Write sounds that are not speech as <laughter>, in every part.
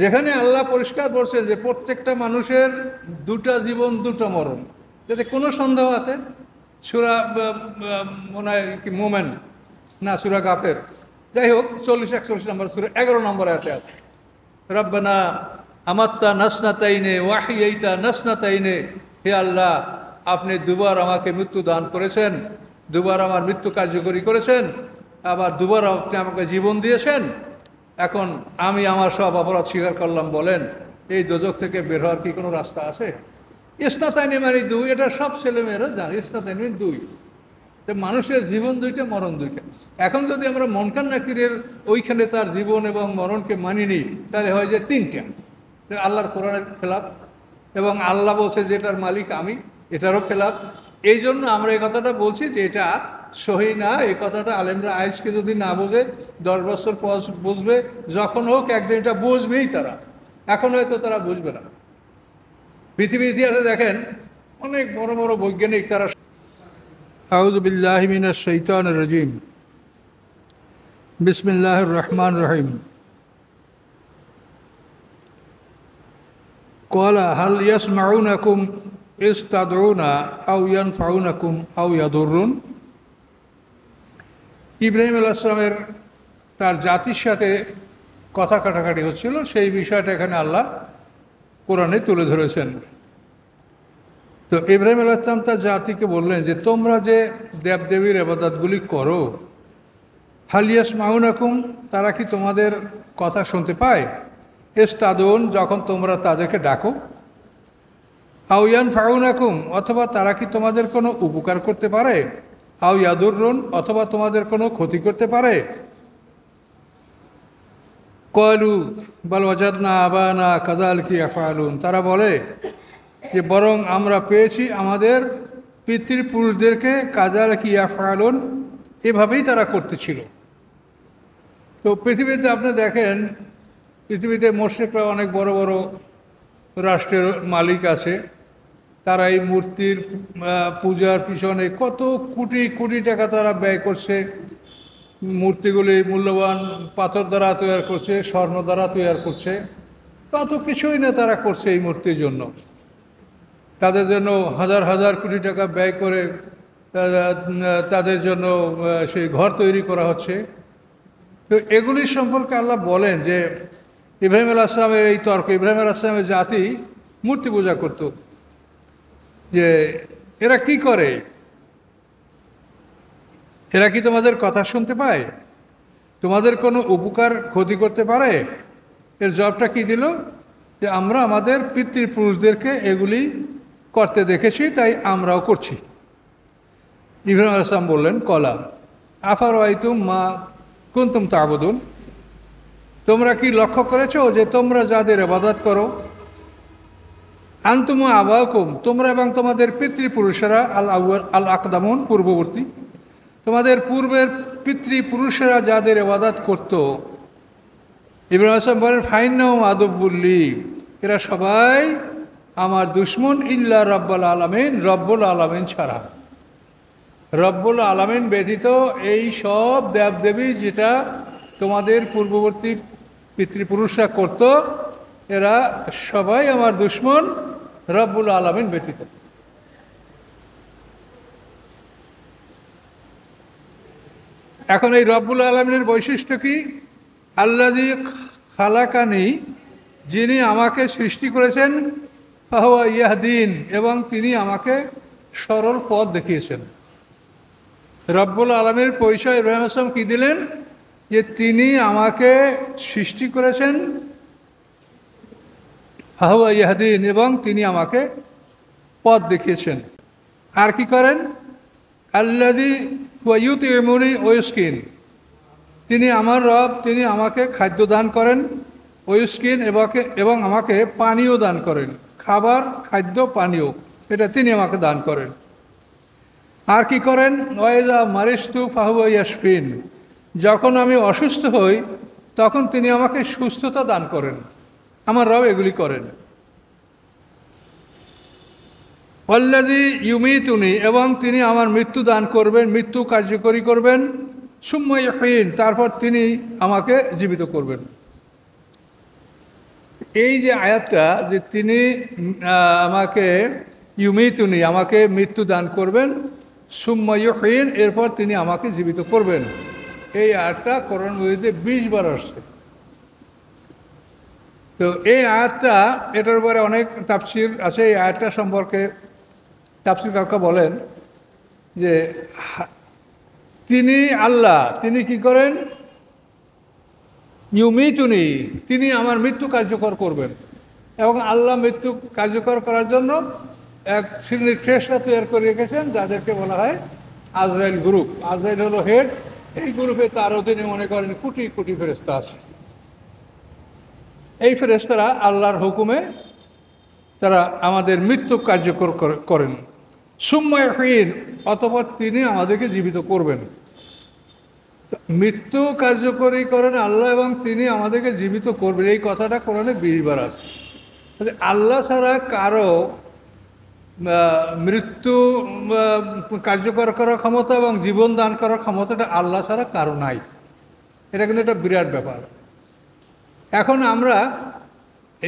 যেখানে আল্লাহ পরিষ্কার করছেন যে প্রত্যেকটা মানুষের দুটা জীবন দুটো মরণ যাতে কোনো সন্দেহ আছে সুরা মনে হয় কি মোমেন না সুরা গাফের যাই হোক চল্লিশ একচল্লিশ নম্বর সুরা এগারো নম্বর এতে আছে রব্বানা আমাত্তা নাসনা তাইনে ওয়াহিয়াইতা নাসনা তাইনে হে আল্লাহ আপনি দুবার আমাকে মৃত্যু দান করেছেন দুবার আমার মৃত্যু কার্যকরী করেছেন আবার দুবার আপনি আমাকে জীবন দিয়েছেন এখন আমি আমার সব অপরাধ স্বীকার করলাম বলেন এই দোজক থেকে বের হওয়ার কি কোনো রাস্তা আছে ইসনাতাইনি মানে দুই এটা সব ছেলেমেয়েরা জানে ইসনাতাইনি মানে দুই তো মানুষের জীবন দুইটা মরণ দুইটা এখন যদি আমরা মনকান নাকিরের ওইখানে তার জীবন এবং মরণকে মানি নিই তাহলে হয় যে তিনটা আল্লাহর কোরআনের খেলাফ এবং আল্লাহ বলছে যেটার মালিক আমি এটারও খেলাফ এই জন্য আমরা এই কথাটা বলছি যে এটা সহি না এই কথাটা আলেমরা আইসকে যদি না বোঝে দশ বছর পর বুঝবে যখন হোক একদিন এটা বুঝবেই তারা এখন হয়তো তারা বুঝবে না পৃথিবী ইতিহাসে দেখেন অনেক বড় বড় বৈজ্ঞানিক তারা আউজবিল্লাহমিনা সৈতান রজিম বিসমিল্লাহ রহমান রহিম কলা হাল ইয়াস মাউনাকুম ইস্তাদৌনা আউ ইয়ান ফাউনাকুম আউ ইয়াদুরুন ইব্রাহিম আলাহিসামের তার জাতির সাথে কথা কাটাকাটি হচ্ছিল সেই বিষয়টা এখানে আল্লাহ কোরআনে তুলে ধরেছেন তো ইব্রাহিম ইসলাম তার জাতিকে বললেন যে তোমরা যে দেবদেবীর আবাদাতগুলি করো হালিয়াস মাহুনাকুম তারা কি তোমাদের কথা শুনতে পায় এস্তাদন যখন তোমরা তাদেরকে ডাকো আউয়ান ফাউনাকুম অথবা তারা কি তোমাদের কোনো উপকার করতে পারে আও ইয়াদুরুন অথবা তোমাদের কোনো ক্ষতি করতে পারে কয়লু বল অজাদ না আবা না কাদাল কি আফালুন তারা বলে যে বরং আমরা পেয়েছি আমাদের পিতৃপুরুষদেরকে কাজাল কি আফালুন এভাবেই তারা করতেছিল তো পৃথিবীতে আপনি দেখেন পৃথিবীতে মোশেকরা অনেক বড় বড় রাষ্ট্রের মালিক আছে তারা এই মূর্তির পূজার পিছনে কত কোটি কোটি টাকা তারা ব্যয় করছে মূর্তিগুলি মূল্যবান পাথর দ্বারা তৈরি করছে স্বর্ণ দ্বারা তৈরি করছে তত কিছুই না তারা করছে এই মূর্তির জন্য তাদের জন্য হাজার হাজার কোটি টাকা ব্যয় করে তাদের জন্য সেই ঘর তৈরি করা হচ্ছে তো এগুলির সম্পর্কে আল্লাহ বলেন যে ইব্রাহিম আল আসলামের এই তর্ক ইব্রাহিম আল আসলামের জাতি মূর্তি পূজা করতো যে এরা কি করে এরা কি তোমাদের কথা শুনতে পায় তোমাদের কোনো উপকার ক্ষতি করতে পারে এর জবটা কি দিল যে আমরা আমাদের পিতৃপুরুষদেরকে এগুলি করতে দেখেছি তাই আমরাও করছি ইব্রাহিম আসলাম বললেন কলা আফার ওয়াইতুম মা কুন্তুম তাবুদুন তোমরা কি লক্ষ্য করেছো যে তোমরা যাদের আবাদাত করো আন্তুম আবাহকুম তোমরা এবং তোমাদের পিতৃপুরুষেরা আল আল আকদামুন পূর্ববর্তী তোমাদের পূর্বের পিতৃপুরুষেরা যাদের এবাদাত করত ইব্রাহিম আসলাম বলেন ফাইন আদবুল্লি এরা সবাই আমার দুশ্মন ইল্লা রব্বাল আলমিন রব্বুল আলমিন ছাড়া রব্বুল আলমিন ব্যতীত এই সব দেবদেবী যেটা তোমাদের পূর্ববর্তী পিতৃপুরুষরা করত এরা সবাই আমার দুশ্মন রব্বুল আলমিন ব্যতীত এখন এই রব্বুল আলমিনের বৈশিষ্ট্য কি আল্লাদি খালাকানি যিনি আমাকে সৃষ্টি করেছেন ইয়াহদিন এবং তিনি আমাকে সরল পথ দেখিয়েছেন রব্বুল আলমের পরিচয় ইব্রাহিম আসলাম কী দিলেন যে তিনি আমাকে সৃষ্টি করেছেন হাহুয়া ইয়াহদিন এবং তিনি আমাকে পথ দেখিয়েছেন আর কি করেন আল্লাদি ওয়ুতি এমুনি ওয়ুস্কিন তিনি আমার রব তিনি আমাকে খাদ্য দান করেন ওয়ুস্কিন এবাকে এবং আমাকে পানীয় দান করেন খাবার খাদ্য পানীয় এটা তিনি আমাকে দান করেন আর কি করেন ওয়েজা মারিস্তু ফাহুয়া ইয়াসপিন যখন আমি অসুস্থ হই তখন তিনি আমাকে সুস্থতা দান করেন আমার রব এগুলি করেন অল্লাদি তুনি এবং তিনি আমার মৃত্যু দান করবেন মৃত্যু কার্যকরী করবেন সুম্ময়হীন তারপর তিনি আমাকে জীবিত করবেন এই যে আয়াতটা যে তিনি আমাকে তুনি আমাকে মৃত্যু দান করবেন সুম্ময়হীন এরপর তিনি আমাকে জীবিত করবেন এই আয়াতটা করণ বইতে বিশ বার আসছে তো এই আয়াতটা এটার উপরে অনেক তাপসির আছে এই আয়াতটা সম্পর্কে তাপসির কাকা বলেন যে তিনি আল্লাহ তিনি কি করেন ইউ ইউমিটুনি তিনি আমার মৃত্যু কার্যকর করবেন এবং আল্লাহ মৃত্যু কার্যকর করার জন্য এক শ্রেণীর ফ্রেশরা তৈরি করে রেখেছেন যাদেরকে বলা হয় আজরাইল গ্রুপ আজরাইল হলো হেড এই গ্রুপে তার অধীনে মনে করেন কোটি কোটি ফেরস্তা আছে এই ফেরেস্তারা আল্লাহর হুকুমে তারা আমাদের মৃত্যু কার্যকর করেন সুম্ময়হীন অতপর তিনি আমাদেরকে জীবিত করবেন মৃত্যু কার্যকরী করেন আল্লাহ এবং তিনি আমাদেরকে জীবিত করবেন এই কথাটা কোরআনে বিশবার আছে আল্লাহ ছাড়া কারো মৃত্যু কার্যকর করার ক্ষমতা এবং জীবন দান করার ক্ষমতাটা আল্লাহ ছাড়া কারো নাই এটা কিন্তু একটা বিরাট ব্যাপার এখন আমরা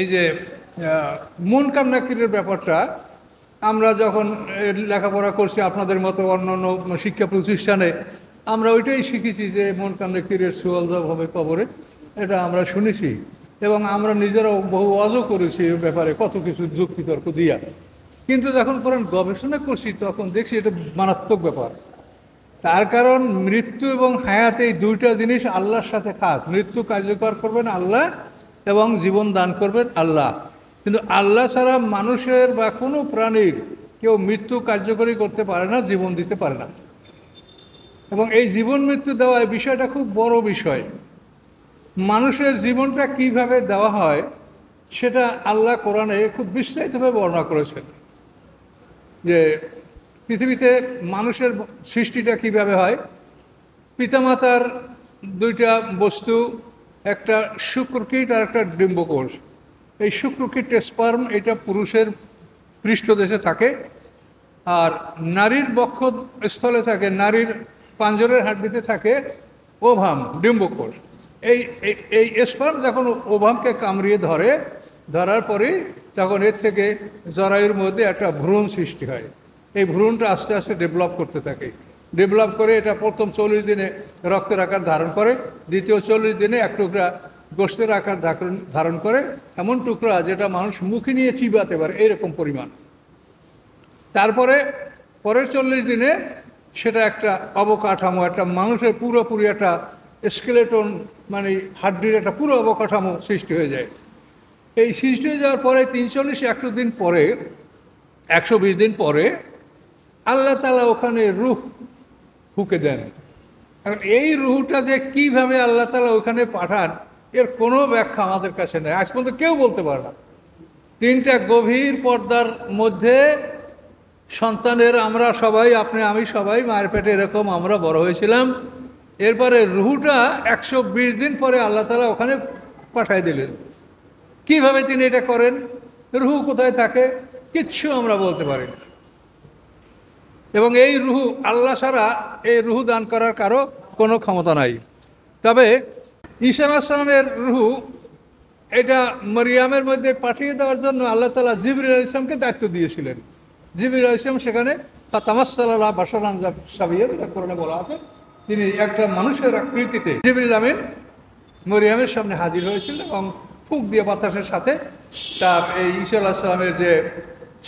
এই যে মন কিরের ব্যাপারটা আমরা যখন লেখাপড়া করছি আপনাদের মতো অন্য অন্য শিক্ষা প্রতিষ্ঠানে আমরা ওইটাই শিখেছি যে মন কামনাক্রির সুয়ালজব হবে কবরে এটা আমরা শুনেছি এবং আমরা নিজেরাও বহু অজও করেছি এই ব্যাপারে কত কিছু যুক্তিতর্ক দিয়া কিন্তু যখন কোরআন গবেষণা করছি তখন দেখছি এটা মারাত্মক ব্যাপার তার কারণ মৃত্যু এবং হায়াত এই দুইটা জিনিস আল্লাহর সাথে কাজ মৃত্যু কার্যকর করবেন আল্লাহ এবং জীবন দান করবেন আল্লাহ কিন্তু আল্লাহ ছাড়া মানুষের বা কোনো প্রাণীর কেউ মৃত্যু কার্যকরী করতে পারে না জীবন দিতে পারে না এবং এই জীবন মৃত্যু দেওয়া এই বিষয়টা খুব বড় বিষয় মানুষের জীবনটা কিভাবে দেওয়া হয় সেটা আল্লাহ কোরআনে খুব বিস্তারিতভাবে বর্ণনা করেছেন যে পৃথিবীতে মানুষের সৃষ্টিটা কীভাবে হয় পিতামাতার দুইটা বস্তু একটা শুক্রকীট আর একটা ডিম্বকোষ এই শুক্রকীট স্পার্ম এটা পুরুষের পৃষ্ঠদেশে থাকে আর নারীর বক্ষ স্থলে থাকে নারীর পাঞ্জরের হাড্ডিতে থাকে ওভাম ডিম্বকোষ এই এই স্পার্ম যখন ওভামকে কামড়িয়ে ধরে ধরার পরে তখন এর থেকে জরায়ুর মধ্যে একটা ভ্রূণ সৃষ্টি হয় এই ভ্রূণটা আস্তে আস্তে ডেভেলপ করতে থাকে ডেভেলপ করে এটা প্রথম চল্লিশ দিনে রক্তের আকার ধারণ করে দ্বিতীয় চল্লিশ দিনে এক টুকরা গোষ্ঠের আকার ধারণ করে এমন টুকরা যেটা মানুষ মুখে নিয়ে চিবাতে পারে এরকম পরিমাণ তারপরে পরের চল্লিশ দিনে সেটা একটা অবকাঠামো একটা মানুষের পুরোপুরি একটা স্কেলেটন মানে হাড্ডির একটা পুরো অবকাঠামো সৃষ্টি হয়ে যায় এই সৃষ্টি হয়ে যাওয়ার পরে তিনচল্লিশ একশো দিন পরে একশো দিন পরে আল্লাহ তালা ওখানে রুহ ফুকে দেন এখন এই রুহটা যে কিভাবে আল্লাহ তালা ওখানে পাঠান এর কোনো ব্যাখ্যা আমাদের কাছে নেই আজ পর্যন্ত কেউ বলতে পারে না তিনটা গভীর পর্দার মধ্যে সন্তানের আমরা সবাই আপনি আমি সবাই মায়ের পেটে এরকম আমরা বড় হয়েছিলাম এরপরে রুহুটা একশো দিন পরে আল্লাহ তালা ওখানে পাঠায় দিলেন কিভাবে তিনি এটা করেন রুহু কোথায় থাকে কিচ্ছু আমরা বলতে পারি না এবং এই রুহু আল্লাহ ছাড়া এই রুহু দান করার কারো কোনো ক্ষমতা নাই তবে ঈশান আসলামের রুহু এটা মরিয়ামের মধ্যে পাঠিয়ে দেওয়ার জন্য আল্লাহ তালা জিবরুল ইসলামকে দায়িত্ব দিয়েছিলেন জিবরুল ইসলাম সেখানে তামাসাল্লাহ বাসারাম সাবিয়া এটা কোরআনে বলা আছে তিনি একটা মানুষের আকৃতিতে জিবরুল আমিন মরিয়ামের সামনে হাজির হয়েছিল এবং ফুক দিয়ে বাতাসের সাথে তার এই ঈশা আল্লাহ সালামের যে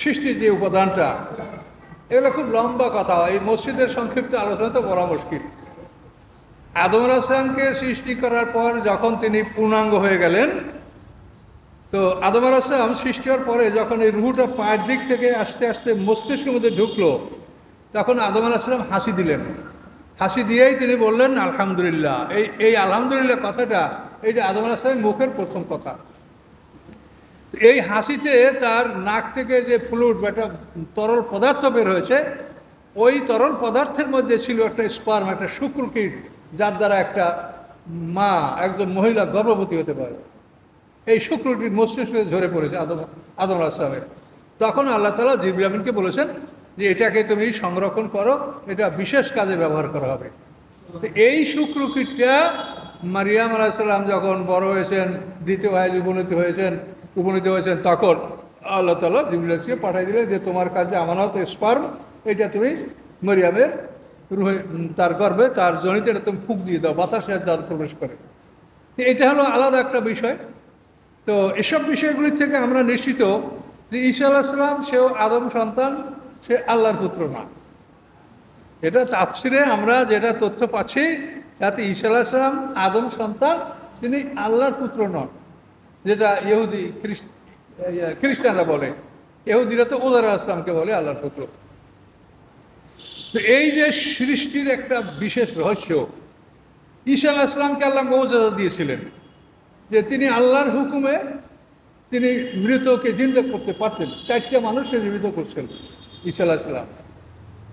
সৃষ্টির যে উপাদানটা এগুলো খুব লম্বা কথা এই মসজিদের সংক্ষিপ্ত আলোচনা তো বলা মুশকিল আদম আসলামকে সৃষ্টি করার পর যখন তিনি পূর্ণাঙ্গ হয়ে গেলেন তো আদম আসলাম সৃষ্টি হওয়ার পরে যখন এই রুহুটা পাঁচ দিক থেকে আস্তে আস্তে মস্তিষ্কের মধ্যে ঢুকলো তখন আদম আসলাম হাসি দিলেন হাসি দিয়েই তিনি বললেন আলহামদুলিল্লাহ এই এই আলহামদুলিল্লাহ কথাটা এইটা আদম আসলামের মুখের প্রথম কথা এই হাসিতে তার নাক থেকে যে ফ্লুট বা একটা তরল পদার্থ বের হয়েছে ওই তরল পদার্থের মধ্যে ছিল একটা স্পার্ম একটা শুক্রকীট যার দ্বারা একটা মা একজন মহিলা গর্ভবতী হতে পারে এই শুক্রটি মস্তিষ্কে ঝরে পড়েছে আদম আদম আসলামের তখন আল্লাহ তালা জিবরামিনকে বলেছেন যে এটাকে তুমি সংরক্ষণ করো এটা বিশেষ কাজে ব্যবহার করা হবে এই শুক্রকীটটা মারিয়াম আলাহিসাল্লাম যখন বড় হয়েছেন দ্বিতীয় ভাইজ উপনীত হয়েছেন উপনীত হয়েছেন তখন আল্লাহ তালা জিবুল্লাসকে পাঠাই দিলেন যে তোমার কাছে আমানত স্পার্ম এটা তুমি মরিয়ামের রুহে তার গর্বে তার জনিতে এটা তুমি ফুক দিয়ে দাও বাতাসে যার প্রবেশ করে এটা হলো আলাদা একটা বিষয় তো এসব বিষয়গুলির থেকে আমরা নিশ্চিত যে ঈশা আলাহিসাম সেও আদম সন্তান সে আল্লাহর পুত্র না এটা তাফসিরে আমরা যেটা তথ্য পাচ্ছি তাতে ঈশা সাল্লাম আদম সন্তান তিনি আল্লাহর পুত্র নন যেটা ইহুদি ইয়ে, খ্রিস্টানরা বলে ইহুদিরা তো ওজারা আসলামকে বলে আল্লাহর পুত্র তো এই যে সৃষ্টির একটা বিশেষ রহস্য ঈশা আসলামকে আল্লাহ মৌজাদা দিয়েছিলেন যে তিনি আল্লাহর হুকুমে তিনি মৃতকে জিন্দা করতে পারতেন চারটা মানুষকে জীবিত করছেন ঈশা আল আসলাম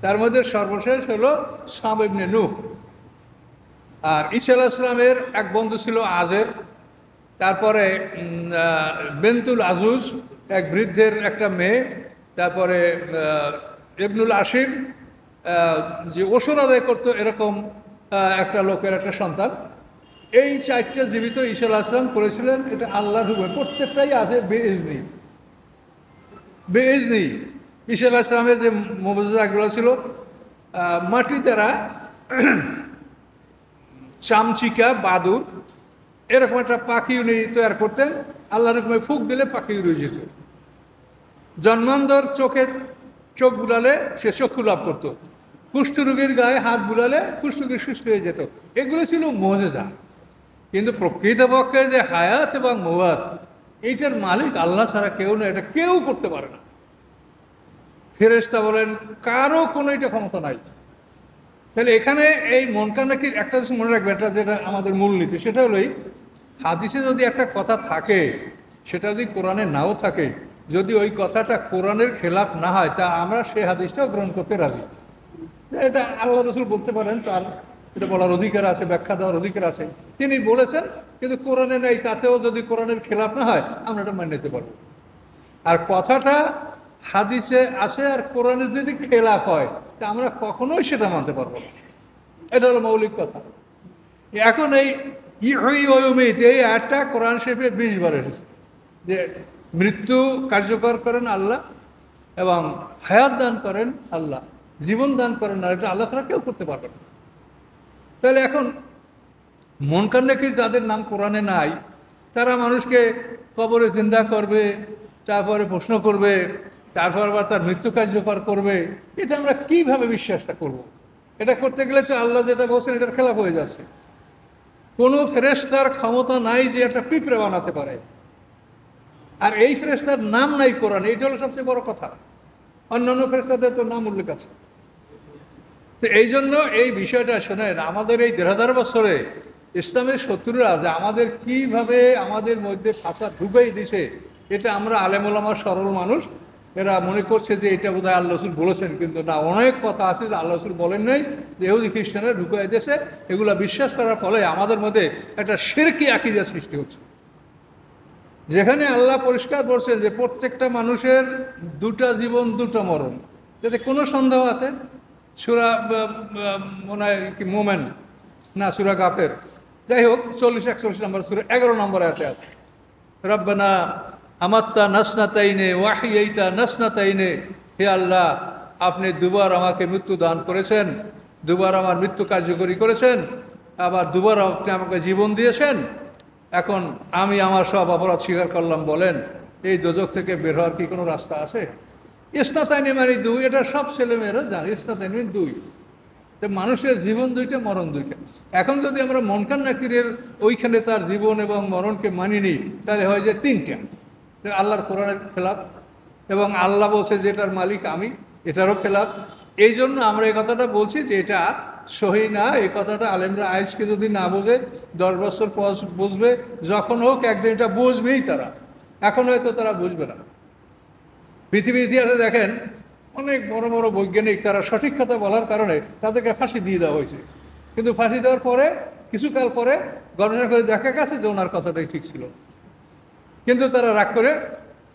তার মধ্যে সর্বশেষ হলো সাবেবনে নূহ আর ঈশা আসলামের এক বন্ধু ছিল আজের তারপরে বেন্তুল আজুজ এক বৃদ্ধের একটা মেয়ে তারপরে ইবনুল আসিম যে ওষুধ আদায় করতো এরকম একটা লোকের একটা সন্তান এই চারটা জীবিত ঈশ্বর আসলাম করেছিলেন এটা আল্লাহর রুবে প্রত্যেকটাই আছে বেজনি নেই ঈশ্বর আসলামের যে মোবাজাগুলো ছিল মাটি দ্বারা <clears throat> চামচিকা বাদুর এরকম একটা পাখি উনি তৈরি করতেন আল্লাহ রকমের ফুক দিলে পাখি উড়ে যেত জন্মান্তর চোখে চোখ বুলালে সে চক্ষু লাভ করতো কুষ্ঠরোগীর গায়ে হাত বুলালে কুষ্ঠরোগী সুস্থ হয়ে যেত এগুলো ছিল মজেদা কিন্তু প্রকৃতপক্ষে যে হায়াত এবং মোবাদ এইটার মালিক আল্লাহ ছাড়া কেউ না এটা কেউ করতে পারে না ফেরেস্তা বলেন কারো কোনো এটা ক্ষমতা নাই তাহলে এখানে এই মন নাকির একটা জিনিস মনে রাখবে এটা যেটা আমাদের মূলনীতি সেটা হলোই হাদিসে যদি একটা কথা থাকে সেটা যদি কোরআনে নাও থাকে যদি ওই কথাটা কোরআনের খেলাফ না হয় তা আমরা সেই হাদিসটাও গ্রহণ করতে রাজি এটা আল্লাহ রসুল বলতে পারেন তার এটা বলার অধিকার আছে ব্যাখ্যা দেওয়ার অধিকার আছে তিনি বলেছেন কিন্তু কোরআনে নেই তাতেও যদি কোরআনের খেলাফ না হয় আমরা এটা মেনে নিতে পারবো আর কথাটা হাদিসে আসে আর কোরআনের যদি খেলাফ হয় তা আমরা কখনোই সেটা মানতে পারবো না এটা হলো মৌলিক কথা এখন এই ইমিত এই একটা কোরআন শেফের বিশ বার এসেছে যে মৃত্যু কার্যকর করেন আল্লাহ এবং হায়াত দান করেন আল্লাহ জীবন দান করেন আর এটা আল্লাহ ছাড়া কেউ করতে পারবে না তাহলে এখন মনকান নাকি যাদের নাম কোরআনে নাই তারা মানুষকে কবরে চিন্তা করবে তারপরে প্রশ্ন করবে তারপর আবার তার মৃত্যু কার্যকর করবে এটা আমরা কিভাবে বিশ্বাসটা করব। এটা করতে গেলে তো আল্লাহ যেটা বলছেন এটার খেলাফ হয়ে যাচ্ছে কোনো ফেরেস্তার ক্ষমতা নাই যে একটা পিঁপড়ে বানাতে পারে আর এই ফেরেস্তার নাম নাই কোরআন এইটা হলো সবচেয়ে বড় কথা অন্যান্য ফেরেস্তাদের তো নাম উল্লেখ আছে তো এই জন্য এই বিষয়টা শোনেন আমাদের এই দেড় হাজার বছরে ইসলামের শত্রুরা যে আমাদের কিভাবে আমাদের মধ্যে ফাঁসা ঢুকেই দিছে এটা আমরা আলেমুলামার সরল মানুষ এরা মনে করছে যে এটা বোধহয় আল্লাহসুল আল্লাহ রসুল বলেছেন কিন্তু না অনেক কথা আছে যে আল্লাহ রসুল বলেন নাই যে এহুদি খ্রিস্টানরা ঢুকাই দেশে এগুলো বিশ্বাস করার ফলে আমাদের মধ্যে একটা সেরকি আকিদার সৃষ্টি হচ্ছে যেখানে আল্লাহ পরিষ্কার বলছেন যে প্রত্যেকটা মানুষের দুটা জীবন দুটো মরণ যাতে কোনো সন্দেহ আছে সুরা মনে হয় কি মোমেন না সুরা গাফের যাই হোক চল্লিশ একচল্লিশ নম্বর সুরা এগারো নম্বর এতে আছে রব্বানা আমাত্তা নাসনা তাইনে ওয়াহিয়াইতা নাসনা তাইনে হে আল্লাহ আপনি দুবার আমাকে মৃত্যু দান করেছেন দুবার আমার মৃত্যু কার্যকরী করেছেন আবার দুবার আপনি আমাকে জীবন দিয়েছেন এখন আমি আমার সব অপরাধ স্বীকার করলাম বলেন এই দোজক থেকে বের হওয়ার কি কোনো রাস্তা আছে ইসনাতাইনি মানে দুই এটা সব ছেলেমেয়েরা জানে ইসনাতাইনি মানে দুই তো মানুষের জীবন দুইটা মরণ দুইটা এখন যদি আমরা মনকান নাকিরের ওইখানে তার জীবন এবং মরণকে মানি নিই তাহলে হয় যে তিনটা আল্লাহর কোরআনের খেলাফ এবং আল্লাহ বলছে যেটার মালিক আমি এটারও খেলাফ এই জন্য আমরা এই কথাটা বলছি যে এটা সহি না এই কথাটা আলেমরা আয়েসকে যদি না বোঝে দশ বছর পর বুঝবে যখন হোক একদিন এটা বুঝবেই তারা এখন হয়তো তারা বুঝবে না পৃথিবী ইতিহাসে দেখেন অনেক বড় বড় বৈজ্ঞানিক তারা সঠিক কথা বলার কারণে তাদেরকে ফাঁসি দিয়ে দেওয়া হয়েছে কিন্তু ফাঁসি দেওয়ার পরে কিছুকাল পরে গবেষণা করে দেখা গেছে যে ওনার কথাটাই ঠিক ছিল কিন্তু তারা রাগ করে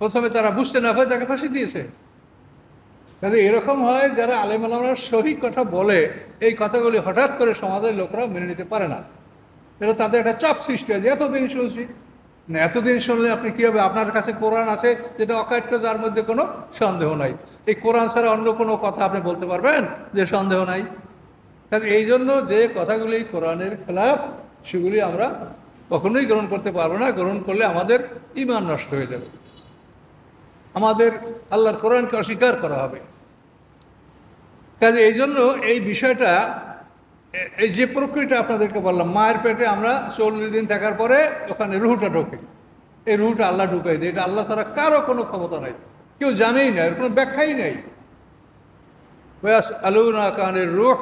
প্রথমে তারা বুঝতে না পারে তাকে ফাঁসি দিয়েছে কাজে এরকম হয় যারা আলেম আলমরা সহি কথা বলে এই কথাগুলি হঠাৎ করে সমাজের লোকরা মেনে নিতে পারে না এটা তাদের একটা চাপ সৃষ্টি হয় যে এতদিন শুনছি না এতদিন শুনলে আপনি কী হবে আপনার কাছে কোরআন আছে যেটা অকাট্য যার মধ্যে কোনো সন্দেহ নাই এই কোরআন ছাড়া অন্য কোনো কথা আপনি বলতে পারবেন যে সন্দেহ নাই কাজে এই জন্য যে কথাগুলি কোরআনের খেলাফ সেগুলি আমরা কখনোই গ্রহণ করতে পারবো না গ্রহণ করলে আমাদের ইমান নষ্ট হয়ে যাবে আমাদের আল্লাহর কোরআনকে অস্বীকার করা হবে কাজে এই জন্য এই বিষয়টা এই যে প্রক্রিয়াটা আপনাদেরকে বললাম মায়ের পেটে আমরা চল্লিশ দিন থাকার পরে ওখানে রুহুটা ঢোকে এই রুহুটা আল্লাহ ঢুকাই দেয় এটা আল্লাহ তারা কারো কোনো ক্ষমতা নাই কেউ জানেই না এর কোনো ব্যাখ্যাই নাই ব্যাস না কানের রুহ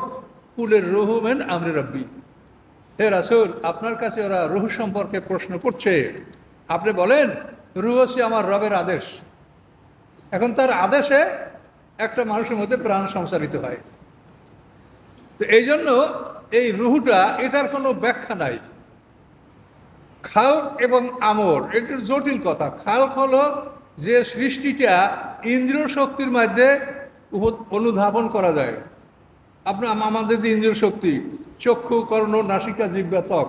কুলের রুহু মেন আমরে রব্বি হে রাসুল আপনার কাছে ওরা রুহ সম্পর্কে প্রশ্ন করছে আপনি বলেন রুহ হচ্ছে আমার রবের আদেশ এখন তার আদেশে একটা মানুষের মধ্যে প্রাণ সঞ্চারিত হয় তো এই জন্য এই রুহুটা এটার কোনো ব্যাখ্যা নাই খাল এবং আমর এটা জটিল কথা খালক হল যে সৃষ্টিটা ইন্দ্রিয় শক্তির মাধ্যমে অনুধাবন করা যায় আপনার আমাদের যে ইন্দ্রিয় শক্তি চক্ষু কর্ণ নাসিকা জিব্বা ত্বক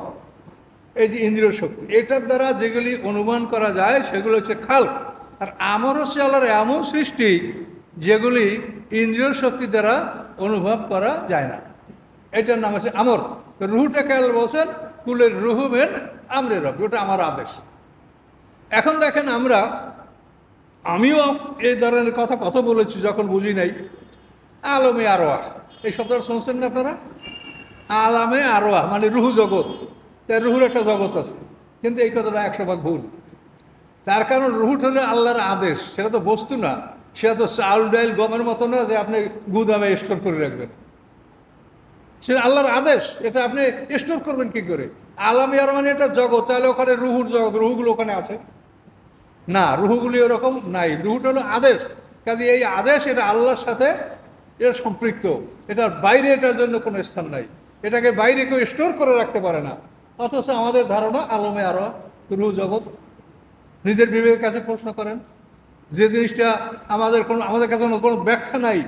এই যে ইন্দ্রিয় শক্তি এটার দ্বারা যেগুলি অনুমান করা যায় সেগুলো হচ্ছে খাল আর আমার হচ্ছে আলার এমন সৃষ্টি যেগুলি ইন্দ্রিয় শক্তি দ্বারা অনুভব করা যায় না এটার নাম হচ্ছে আমর রুহুটা আল্লাহ বলছেন কুলের রুহু ভেন আমরের রবি ওটা আমার আদেশ এখন দেখেন আমরা আমিও এই ধরনের কথা কত বলেছি যখন বুঝি নাই আলমে আরো এই শব্দটা শুনছেন না আপনারা আলামে আরোয়া মানে রুহু জগৎ তার রুহুর একটা জগৎ আছে কিন্তু এই কথাটা একশো ভাগ ভুল তার কারণ রুহুট হলে আল্লাহর আদেশ সেটা তো বস্তু না সেটা তো চাউল ডাইল গমের মতো না যে আপনি গুদামে স্টোর করে রাখবেন সেটা আল্লাহর আদেশ এটা আপনি স্টোর করবেন কি করে আলামে আরো মানে এটা জগৎ তাহলে ওখানে রুহুর জগৎ রুহুগুলো ওখানে আছে না রুহুগুলি ওরকম নাই রুহুট হলো আদেশ কাজে এই আদেশ এটা আল্লাহর সাথে এটা সম্পৃক্ত এটার বাইরে এটার জন্য কোনো স্থান নাই এটাকে বাইরে কেউ স্টোর করে রাখতে পারে না অথচ আমাদের ধারণা আলমে আরো রুহ জগৎ নিজের বিবেকের কাছে প্রশ্ন করেন যে জিনিসটা আমাদের কোনো আমাদের কাছে কোনো ব্যাখ্যা নাই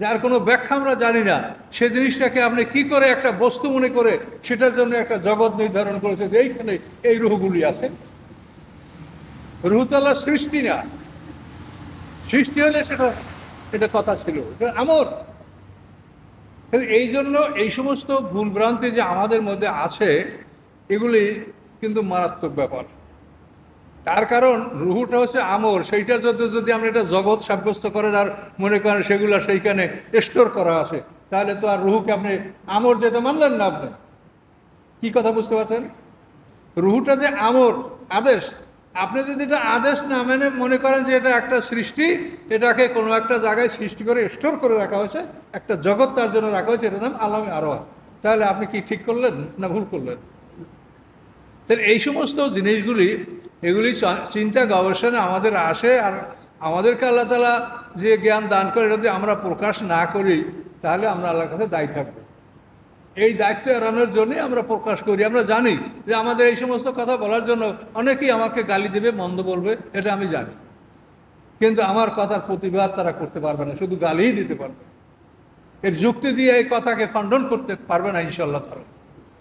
যার কোনো ব্যাখ্যা আমরা জানি না সে জিনিসটাকে আপনি কি করে একটা বস্তু মনে করে সেটার জন্য একটা জগৎ নির্ধারণ করেছে যে এইখানে এই রুহগুলি আছে রুহতাল্লাহ সৃষ্টি না সৃষ্টি হলে সেটা এটা কথা ছিল এটা আমর এই জন্য এই সমস্ত ভুলভ্রান্তি যে আমাদের মধ্যে আছে এগুলি কিন্তু মারাত্মক ব্যাপার তার কারণ রুহুটা হচ্ছে আমর সেইটার জন্য যদি আমরা এটা জগৎ সাব্যস্ত করেন আর মনে করেন সেগুলো সেইখানে স্টোর করা আছে তাহলে তো আর রুহুকে আপনি আমর যেটা মানলেন না আপনি কি কথা বুঝতে পারছেন রুহুটা যে আমর আদেশ আপনি যদি এটা আদেশ না মেনে মনে করেন যে এটা একটা সৃষ্টি এটাকে কোনো একটা জায়গায় সৃষ্টি করে স্টোর করে রাখা হয়েছে একটা জগৎ তার জন্য রাখা হয়েছে এটার নাম আলামে আরোয়া তাহলে আপনি কি ঠিক করলেন না ভুল করলেন তাহলে এই সমস্ত জিনিসগুলি এগুলি চিন্তা গবেষণা আমাদের আসে আর আমাদেরকে আল্লাহ তালা যে জ্ঞান দান করে যদি আমরা প্রকাশ না করি তাহলে আমরা আল্লাহর কাছে দায়ী থাকবো এই দায়িত্ব এড়ানোর জন্যই আমরা প্রকাশ করি আমরা জানি যে আমাদের এই সমস্ত কথা বলার জন্য অনেকেই আমাকে গালি দেবে মন্দ বলবে এটা আমি জানি কিন্তু আমার কথার প্রতিবাদ তারা করতে পারবে না শুধু গালিই দিতে পারবে এর যুক্তি দিয়ে এই কথাকে খণ্ডন করতে পারবে না ইনশাল্লাহ তারা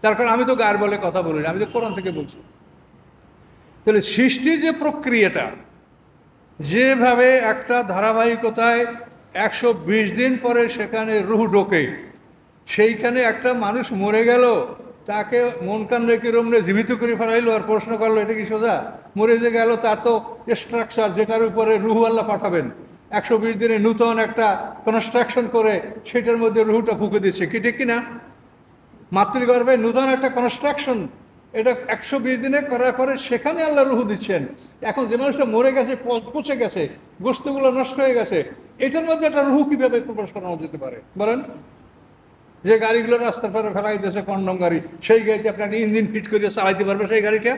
তার কারণ আমি তো গায়ের বলে কথা বলি আমি তো কোরআন থেকে বলছি তাহলে সৃষ্টির যে প্রক্রিয়াটা যেভাবে একটা ধারাবাহিকতায় একশো দিন পরে সেখানে রুহ ঢোকে সেইখানে একটা মানুষ মরে গেল তাকে মন কান রেখে রমনে জীবিত করে ফেলাইলো আর প্রশ্ন করলো এটা কি সোজা মরে যে গেল তার তো স্ট্রাকচার যেটার উপরে রুহু আল্লাহ পাঠাবেন একশো বিশ দিনে নূতন একটা কনস্ট্রাকশন করে সেটার মধ্যে রুহুটা ফুঁকে দিচ্ছে কি ঠিক কিনা মাতৃগর্ভে নূতন একটা কনস্ট্রাকশন এটা একশো বিশ দিনে করার পরে সেখানে আল্লাহ রুহু দিচ্ছেন এখন যে মানুষটা মরে গেছে পচে গেছে বস্তুগুলো নষ্ট হয়ে গেছে এটার মধ্যে একটা রুহু কীভাবে প্রকাশ করানো যেতে পারে বলেন যে গাড়িগুলো রাস্তার পরে ফেলাই দিয়েছে কন্ডম গাড়ি সেই গাড়িতে আপনি ইঞ্জিন ফিট করে চালাইতে পারবে সেই গাড়িটা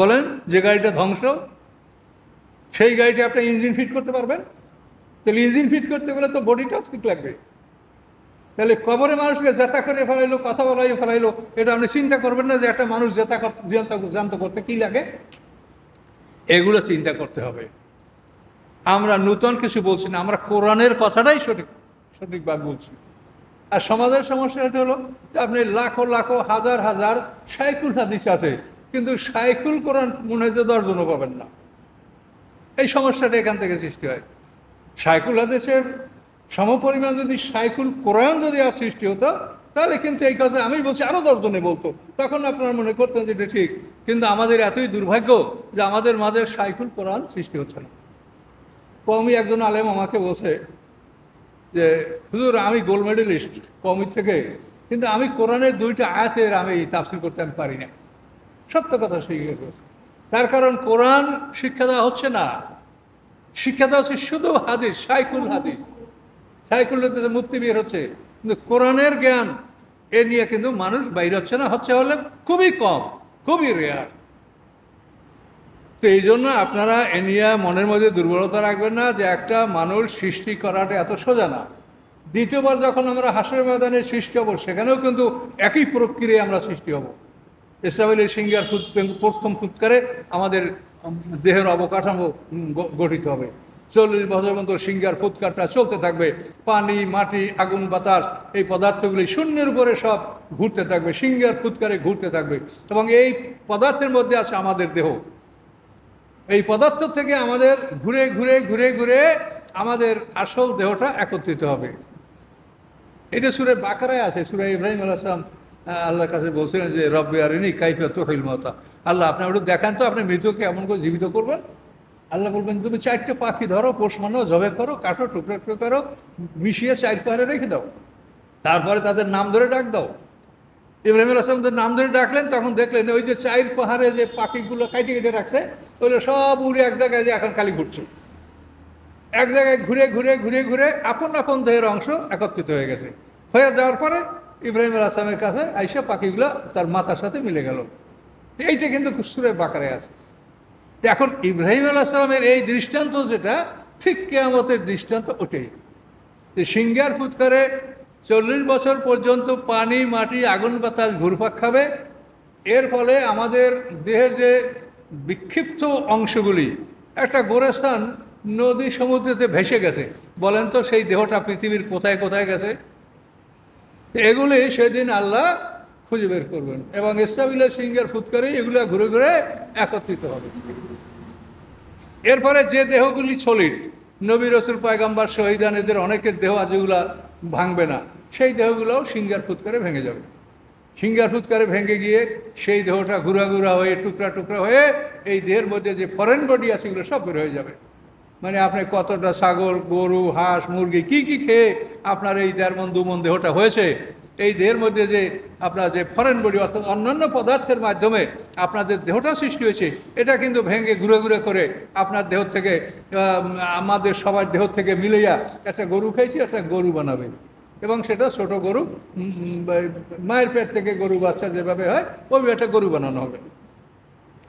বলেন যে গাড়িটা ধ্বংস সেই গাড়িটা আপনি ইঞ্জিন ফিট করতে পারবেন তাহলে ইঞ্জিন ফিট করতে গেলে তো বডিটাও ঠিক লাগবে তাহলে কবরে মানুষকে জেতা করে ফেলাইলো কথা বলাই ফেলাইলো এটা আপনি চিন্তা করবেন না যে একটা মানুষ জেতা জ্যান্ত করতে কী লাগে এগুলো চিন্তা করতে হবে আমরা নূতন কিছু বলছি না আমরা কোরআনের কথাটাই সঠিক সঠিকভাবে বলছি আর সমাজের এটা হলো যে আপনি লাখো লাখো হাজার হাজার সাইকুল হাদিস আছে কিন্তু সাইকুল কোরআন মনে হয় যে দশজনও পাবেন না এই সমস্যাটা এখান থেকে সৃষ্টি হয় সাইকুল হাদিসের সমপরিমাণ যদি সাইকুল কোরআন যদি আর সৃষ্টি হতো তাহলে কিন্তু এই কথা আমি বলছি আরও দশজনে বলতো তখন আপনার মনে করতেন যে এটা ঠিক কিন্তু আমাদের এতই দুর্ভাগ্য যে আমাদের মাঝে সাইকুল কোরআন সৃষ্টি হচ্ছে না কমই একজন আলেম আমাকে বসে যে হুজুর আমি গোল্ড মেডেলিস্ট কমি থেকে কিন্তু আমি কোরআনের দুইটা আয়াতের আমি তাফসিল করতে আমি পারি না সত্য কথা স্বীকার ইয়ে করছি তার কারণ কোরআন শিক্ষা দেওয়া হচ্ছে না শিক্ষা দেওয়া হচ্ছে শুধু হাদিস সাইকুল হাদিস সাইকুল মুক্তি বের হচ্ছে কিন্তু কোরআনের জ্ঞান এ নিয়ে কিন্তু মানুষ বাইরে হচ্ছে না হচ্ছে হলে খুবই কম খুবই রেয়ার তো এই জন্য আপনারা এ নিয়ে মনের মধ্যে দুর্বলতা রাখবেন না যে একটা মানুষ সৃষ্টি করাটা এত সোজা না দ্বিতীয়বার যখন আমরা হাসের ময়দানে সৃষ্টি হব সেখানেও কিন্তু একই প্রক্রিয়ায় আমরা সৃষ্টি হব ইসরায়েলের সিঙ্গার প্রথম ফুৎকারে আমাদের দেহের অবকাঠামো গঠিত হবে চল্লিশ বছর মতো সিঙ্গার ফুৎকারটা চলতে থাকবে পানি মাটি আগুন বাতাস এই পদার্থগুলি শূন্যের উপরে সব ঘুরতে থাকবে সিঙ্গার ফুৎকারে ঘুরতে থাকবে এবং এই পদার্থের মধ্যে আছে আমাদের দেহ এই পদার্থ থেকে আমাদের ঘুরে ঘুরে ঘুরে ঘুরে আমাদের আসল দেহটা একত্রিত হবে এটা সুরে বাঁকড়ায় আছে সুরে ইব্রাহিম আসলাম আল্লাহর কাছে বলছিলেন যে রব্বে আরিনি কাইফা হইল মতা আল্লাহ আপনি একটু দেখান তো আপনি মৃতকে এমন করে জীবিত করবেন আল্লাহ বলবেন তুমি চারটে পাখি ধরো পোষ মানো জবে করো কাঠো টুকরো টুকরো করো মিশিয়ে চার পাহাড়ে রেখে দাও তারপরে তাদের নাম ধরে ডাক দাও ইব্রাহিম আসলামদের নাম ধরে ডাকলেন তখন দেখলেন ওই যে চায়ের পাহাড়ে যে পাখিগুলো কাইটে কেটে রাখছে ওইগুলো সব উড়ে এক জায়গায় যে এখন কালি ঘুরছে এক জায়গায় ঘুরে ঘুরে ঘুরে ঘুরে আপন আপন দেহের অংশ একত্রিত হয়ে গেছে হয়ে যাওয়ার পরে ইব্রাহিম আসলামের কাছে আইসা পাখিগুলো তার মাথার সাথে মিলে গেল এইটা কিন্তু সুরে বাঁকারে আছে এখন ইব্রাহিম আসলামের এই দৃষ্টান্ত যেটা ঠিক কেয়ামতের দৃষ্টান্ত ওটাই যে সিঙ্গার ফুৎকারে চল্লিশ বছর পর্যন্ত পানি মাটি আগুন বাতাস ঘুরপাক খাবে এর ফলে আমাদের দেহের যে বিক্ষিপ্ত অংশগুলি একটা গোরস্থান নদী সমুদ্রেতে ভেসে গেছে বলেন তো সেই দেহটা পৃথিবীর কোথায় কোথায় গেছে এগুলি সেদিন আল্লাহ খুঁজে বের করবেন এবং ইস্তাবিলের সিংহের ফুৎকারে এগুলো ঘুরে ঘুরে একত্রিত হবে এরপরে যে দেহগুলি চলিট নবী রসুল পায়গাম্বার শহীদান এদের অনেকের দেহ আজগুলা ভাঙবে না সেই দেহগুলোও সিঙ্গার ফুৎকারে ভেঙে যাবে সিঙ্গার ফুৎকারে ভেঙে গিয়ে সেই দেহটা ঘুরা ঘুরা হয়ে টুকরা টুকরা হয়ে এই দেহের মধ্যে যে ফরেন বডি আছে সেগুলো সব বের হয়ে যাবে মানে আপনি কতটা ছাগল গরু হাঁস মুরগি কি কি খেয়ে আপনার এই দেড় মন দু মন দেহটা হয়েছে এই দেহের মধ্যে যে আপনার যে ফরেন বডি অর্থাৎ অন্যান্য পদার্থের মাধ্যমে আপনার যে দেহটা সৃষ্টি হয়েছে এটা কিন্তু ভেঙে ঘুরে ঘুরে করে আপনার দেহ থেকে আমাদের সবার দেহ থেকে মিলিয়া একটা গরু খাইছি একটা গরু বানাবে এবং সেটা ছোট গরু মায়ের পেট থেকে গরু বাচ্চা যেভাবে হয় ওই একটা গরু বানানো হবে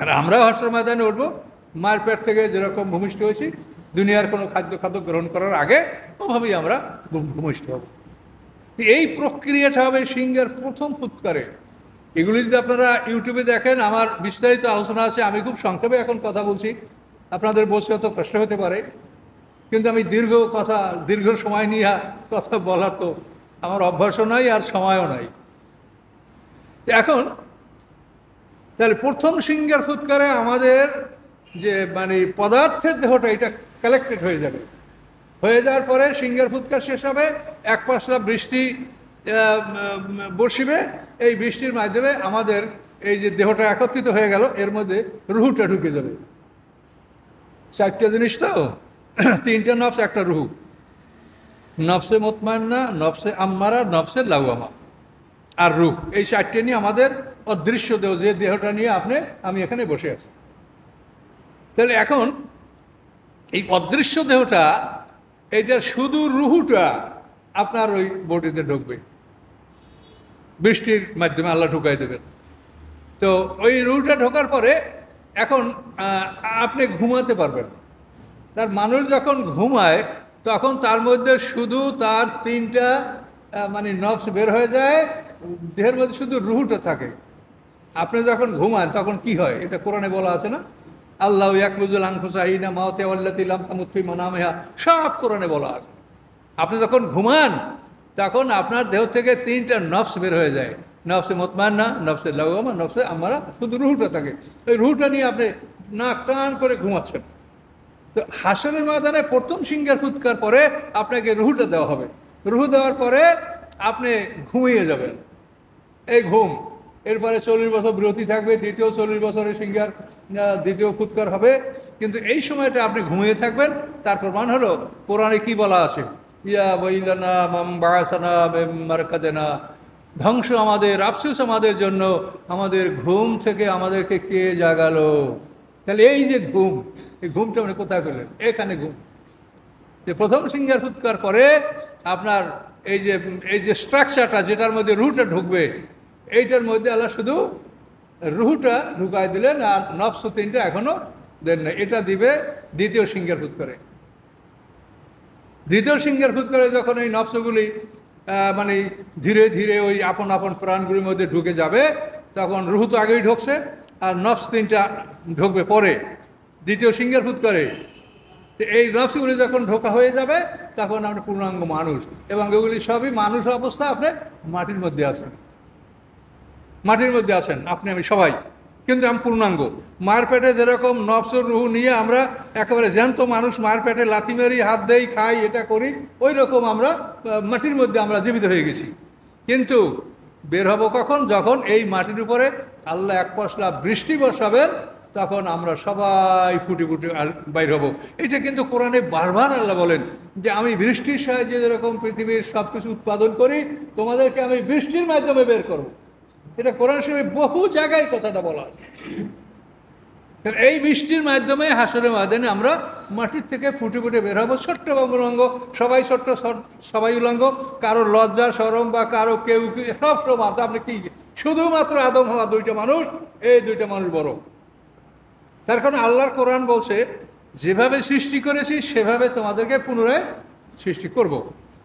আর আমরাও হাসর ময়দানে উঠবো মায়ের পেট থেকে যেরকম ভূমিষ্ঠ হয়েছি দুনিয়ার কোনো খাদ্য খাদ্য গ্রহণ করার আগে ওভাবেই আমরা ভূমিষ্ঠ হবো এই প্রক্রিয়াটা হবে সিংহের প্রথম ফুৎকারে এগুলি যদি আপনারা ইউটিউবে দেখেন আমার বিস্তারিত আলোচনা আছে আমি খুব সংক্ষেপে এখন কথা বলছি আপনাদের বসে অত কষ্ট হতে পারে কিন্তু আমি দীর্ঘ কথা দীর্ঘ সময় নিয়ে কথা বলার তো আমার অভ্যাসও নাই আর সময়ও নাই এখন তাহলে প্রথম সিঙ্গার ফুৎকারে আমাদের যে মানে পদার্থের দেহটা এটা কালেক্টেড হয়ে যাবে হয়ে যাওয়ার পরে সিংহের ফুৎকার শেষ হবে এক পাশলা বৃষ্টি বসিবে এই বৃষ্টির মাধ্যমে আমাদের এই যে দেহটা একত্রিত হয়ে গেল এর মধ্যে রুহুটা ঢুকে যাবে চারটে জিনিস তো <clears throat> তিনটে নফস একটা রুহু নফসে মোতমান্না নফসে আম্মারা নফসে লাউয়ামা আর রুহ এই চারটে নিয়ে আমাদের অদৃশ্য দেহ যে দেহটা নিয়ে আপনি আমি এখানে বসে আছি তাহলে এখন এই অদৃশ্য দেহটা এটা শুধু রুহুটা আপনার ওই বডিতে ঢুকবে বৃষ্টির মাধ্যমে আল্লাহ ঢুকাই দেবেন তো ওই রুহুটা ঢোকার পরে এখন আপনি ঘুমাতে পারবেন তার মানুষ যখন ঘুমায় তখন তার মধ্যে শুধু তার তিনটা মানে নবস বের হয়ে যায় দেহের মধ্যে শুধু রুহুটা থাকে আপনি যখন ঘুমান তখন কি হয় এটা কোরআনে বলা আছে না আল্লাহ ইয়াকুজুল আংফুসাহিনা মাওতে আল্লাতিলাম তামুত্তুই মানামেহা সব কোরআনে বলা আছে আপনি যখন ঘুমান তখন আপনার দেহ থেকে তিনটা নফস বের হয়ে যায় নফসে মতমান্না নফসে লওয়ামা নফসে আমরা শুধু রুহুটা থাকে ওই রুহুটা নিয়ে আপনি নাক টান করে ঘুমাচ্ছেন তো হাসানের ময়দানে প্রথম সিঙ্গার ফুৎকার পরে আপনাকে রুহুটা দেওয়া হবে রুহু দেওয়ার পরে আপনি ঘুমিয়ে যাবেন এই ঘুম এরপরে চল্লিশ বছর বিরতি থাকবে দ্বিতীয় চল্লিশ বছরের সিঙ্গার দ্বিতীয় ফুৎকার হবে কিন্তু এই সময়টা আপনি ঘুমিয়ে থাকবেন তার প্রমাণ হলো পুরাণে কি বলা আছে ইয়া বইলানা মাম বাড়াসানা ধ্বংস আমাদের আফসুস আমাদের জন্য আমাদের ঘুম থেকে আমাদেরকে কে জাগালো তাহলে এই যে ঘুম এই ঘুমটা আপনি কোথায় পেলেন এখানে ঘুম যে প্রথম সিঙ্গার ফুৎকার পরে আপনার এই যে এই যে স্ট্রাকচারটা যেটার মধ্যে রুটটা ঢুকবে এইটার মধ্যে আল্লাহ শুধু রুহুটা ঢুকাই দিলেন আর নফস তিনটা এখনও দেন না এটা দিবে দ্বিতীয় সিংহের ফুত করে দ্বিতীয় সিংহের ফুত করে যখন এই নফসগুলি মানে ধীরে ধীরে ওই আপন আপন প্রাণগুলির মধ্যে ঢুকে যাবে তখন রুহু তো আগেই ঢুকছে আর নফস তিনটা ঢুকবে পরে দ্বিতীয় সিংহের ফুত করে তো এই নফসগুলি যখন ঢোকা হয়ে যাবে তখন আপনার পূর্ণাঙ্গ মানুষ এবং এগুলি সবই মানুষ অবস্থা আপনি মাটির মধ্যে আসেন মাটির মধ্যে আছেন আপনি আমি সবাই কিন্তু আমি পূর্ণাঙ্গ মার পেটে যেরকম নফসর রুহু নিয়ে আমরা একেবারে জ্যান্ত মানুষ মার পেটে লাথি মেরি হাত দেই খাই এটা করি ওই রকম আমরা মাটির মধ্যে আমরা জীবিত হয়ে গেছি কিন্তু বের হব কখন যখন এই মাটির উপরে আল্লাহ এক পশলা বৃষ্টি বসাবেন তখন আমরা সবাই ফুটে ফুটে বাইর হব এটা কিন্তু কোরআনে বারবার আল্লাহ বলেন যে আমি বৃষ্টির সাহায্যে যেরকম পৃথিবীর সব কিছু উৎপাদন করি তোমাদেরকে আমি বৃষ্টির মাধ্যমে বের করবো এটা কোরআন শরীফ বহু জায়গায় কথাটা বলা আছে এই বৃষ্টির মাধ্যমে হাসরের মাদানে আমরা মাটির থেকে ফুটে ফুটে বের হবো ছোট্ট অঙ্গ সবাই ছোট্ট সবাই উলঙ্গ কারো লজ্জা সরম বা কারো কেউ সব মাথা আপনি কি শুধুমাত্র আদম হওয়া দুইটা মানুষ এই দুইটা মানুষ বড় তার কারণে আল্লাহর কোরআন বলছে যেভাবে সৃষ্টি করেছি সেভাবে তোমাদেরকে পুনরায় সৃষ্টি করব।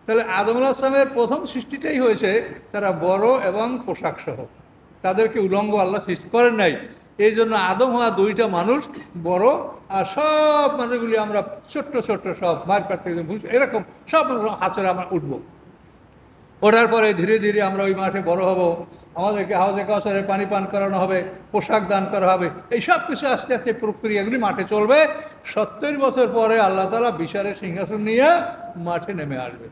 তাহলে আদম আসলামের প্রথম সৃষ্টিটাই হয়েছে তারা বড় এবং পোশাক সহ তাদেরকে উলঙ্গ আল্লাহ সৃষ্টি করেন নাই এই জন্য আদম হওয়া দুইটা মানুষ বড় আর সব মানুষগুলি আমরা ছোট্ট ছোট্ট সব মারপাট থেকে এরকম সব আচরে আমরা উঠব ওঠার পরে ধীরে ধীরে আমরা ওই মাঠে বড় হব আমাদেরকে হাউজে কাউসারে পানি পান করানো হবে পোশাক দান করা হবে এই সব কিছু আস্তে আস্তে প্রক্রিয়াগুলি মাঠে চলবে সত্তর বছর পরে আল্লাহ তালা বিচারের সিংহাসন নিয়ে মাঠে নেমে আসবে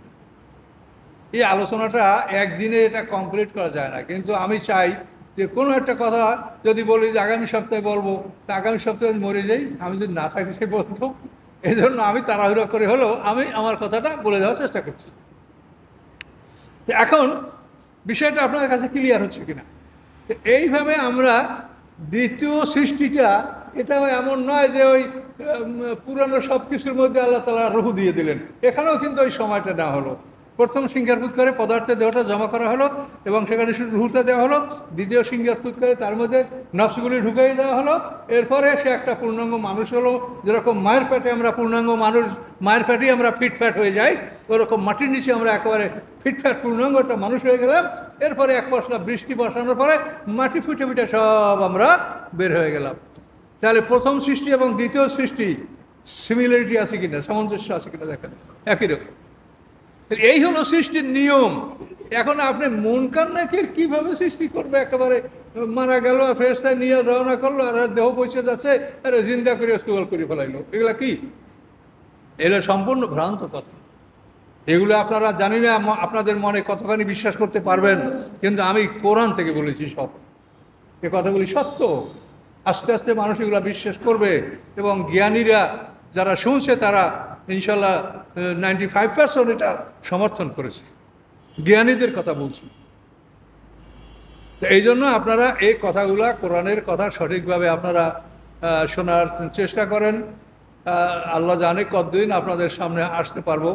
এই আলোচনাটা একদিনে এটা কমপ্লিট করা যায় না কিন্তু আমি চাই যে কোনো একটা কথা যদি বলি যে আগামী সপ্তাহে বলবো তা আগামী সপ্তাহে যদি মরে যাই আমি যদি না থাকি সে বলতো এই জন্য আমি তাড়াহুড়া করে হলেও আমি আমার কথাটা বলে দেওয়ার চেষ্টা করছি তো এখন বিষয়টা আপনাদের কাছে ক্লিয়ার হচ্ছে কিনা এইভাবে আমরা দ্বিতীয় সৃষ্টিটা এটাও এমন নয় যে ওই পুরানো সব কিছুর মধ্যে আল্লাহ তালা রুহু দিয়ে দিলেন এখানেও কিন্তু ওই সময়টা না হলো প্রথম সিঙ্গারপুত করে পদার্থের দেহটা জমা করা হলো এবং সেখানে রুহুটা দেওয়া হলো দ্বিতীয় সিঙ্গারপুত করে তার মধ্যে নফসগুলি ঢুকিয়ে দেওয়া হলো এরপরে সে একটা পূর্ণাঙ্গ মানুষ হলো যেরকম মায়ের পেটে আমরা পূর্ণাঙ্গ মানুষ মায়ের পেটেই আমরা ফিটফ্যাট হয়ে যাই ওরকম মাটির নিচে আমরা একেবারে ফিটফ্যাট পূর্ণাঙ্গ একটা মানুষ হয়ে গেলাম এরপরে এক পশলা বৃষ্টি বসানোর পরে মাটি ফুটে ফুটে সব আমরা বের হয়ে গেলাম তাহলে প্রথম সৃষ্টি এবং দ্বিতীয় সৃষ্টি সিমিলারিটি আছে কিনা সামঞ্জস্য আছে কিনা দেখেন একই রকম এই হলো সৃষ্টির নিয়ম এখন আপনি মন কান্নাকে কীভাবে সৃষ্টি করবে একেবারে মারা গেল আর ফেরস্তায় নিয়ে রওনা করলো আর দেহ পয়সা যাচ্ছে আর জিন্দা করে স্কুল করে ফেলাইলো এগুলো কি এগুলো সম্পূর্ণ ভ্রান্ত কথা এগুলো আপনারা জানি না আপনাদের মনে কতখানি বিশ্বাস করতে পারবেন কিন্তু আমি কোরআন থেকে বলেছি সব এ কথাগুলি সত্য আস্তে আস্তে মানুষ এগুলো বিশ্বাস করবে এবং জ্ঞানীরা যারা শুনছে তারা ইনশাল্লাহ নাইনটি ফাইভ পার্সেন্ট এটা সমর্থন করেছে জ্ঞানীদের কথা বলছি তো এই জন্য আপনারা এই কথাগুলা কোরআনের কথা সঠিকভাবে আপনারা শোনার চেষ্টা করেন আল্লাহ জানে কতদিন আপনাদের সামনে আসতে পারবো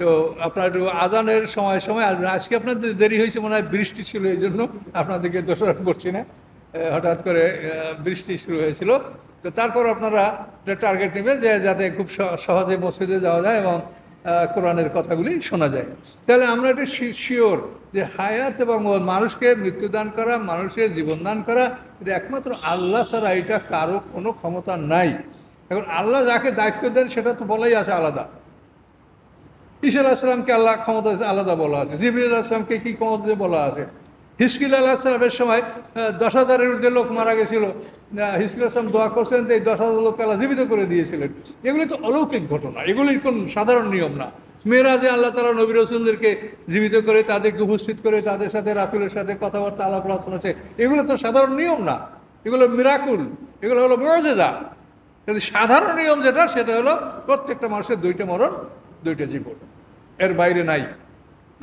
তো আপনার একটু আজানের সময় সময় আসবেন আজকে আপনাদের দেরি হয়েছে মনে হয় বৃষ্টি ছিল এই জন্য আপনাদেরকে দোষারোপ করছি না হঠাৎ করে বৃষ্টি শুরু হয়েছিল তো তারপর আপনারা টার্গেট নেবেন যে যাতে খুব সহজে মসজিদে যাওয়া যায় এবং কোরআনের কথাগুলি শোনা যায় তাহলে আমরা এটা শিওর যে হায়াত এবং মানুষকে মৃত্যুদান করা মানুষের জীবনদান করা এটা একমাত্র আল্লাহ ছাড়া এটা কারো কোনো ক্ষমতা নাই এখন আল্লাহ যাকে দায়িত্ব দেন সেটা তো বলাই আছে আলাদা ঈশা আলাহিসামকে আল্লাহ ক্ষমতা আলাদা বলা আছে জিবির আলাহিসামকে কী ক্ষমতা বলা আছে হিসকিল সালামের সময় দশ হাজারের ঊর্ধ্বে লোক মারা গেছিল না দোয়া করছেন যে এই দশ হাজার লোককে আল্লাহ জীবিত করে দিয়েছিলেন এগুলি তো অলৌকিক ঘটনা এগুলির কোন সাধারণ নিয়ম না মেয়েরাজে আল্লাহ তালা নবী রসুলদেরকে জীবিত করে তাদেরকে উপস্থিত করে তাদের সাথে রাসুলের সাথে কথাবার্তা আলাপ আলোচনা আছে এগুলো তো সাধারণ নিয়ম না এগুলো মিরাকুল এগুলো হলো মজেজা কিন্তু সাধারণ নিয়ম যেটা সেটা হলো প্রত্যেকটা মানুষের দুইটা মরণ দুইটা জীবন এর বাইরে নাই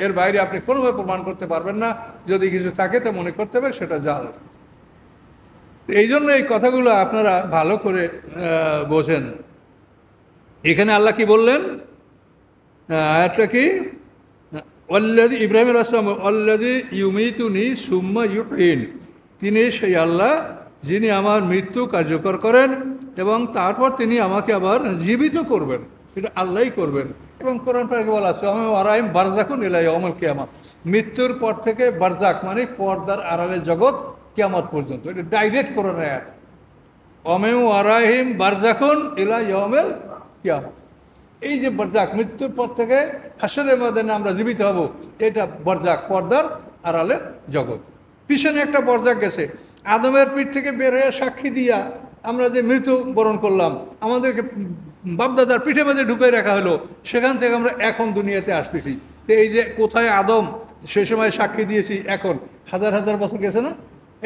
এর বাইরে আপনি কোনোভাবে প্রমাণ করতে পারবেন না যদি কিছু থাকে তা মনে করতে হবে সেটা জাল এই জন্য এই কথাগুলো আপনারা ভালো করে বোঝেন এখানে আল্লাহ কি বললেন আয়াতটা কি অল্লাদি ইব্রাহিম আসলাম অল্লাদি ইউমিতুনি সুম্মা ইউন তিনি সেই আল্লাহ যিনি আমার মৃত্যু কার্যকর করেন এবং তারপর তিনি আমাকে আবার জীবিত করবেন এটা আল্লাহই করবেন এবং কোরআন পাকে বলা আছে আমি আরাইম বারজাকুন এলাই অমল আমার মৃত্যুর পর থেকে বারজাক মানে পর্দার আড়ালের জগৎ কেয়ামত পর্যন্ত এটা ডাইরেক্ট করার আয়াত অমেম আরাহিম বারজাখন ইলা ইয়মেল কিয়ামত এই যে বরজাক মৃত্যুর পর থেকে হাসরের মাদানে আমরা জীবিত হব এটা বরজাক পর্দার আড়ালের জগৎ পিছনে একটা বরজাক গেছে আদমের পিঠ থেকে বের হয়ে সাক্ষী দিয়া আমরা যে মৃত্যু বরণ করলাম আমাদেরকে বাপদাদার পিঠে মাঝে ঢুকে রাখা হলো সেখান থেকে আমরা এখন দুনিয়াতে আসতেছি তো এই যে কোথায় আদম সে সময় সাক্ষী দিয়েছি এখন হাজার হাজার বছর গেছে না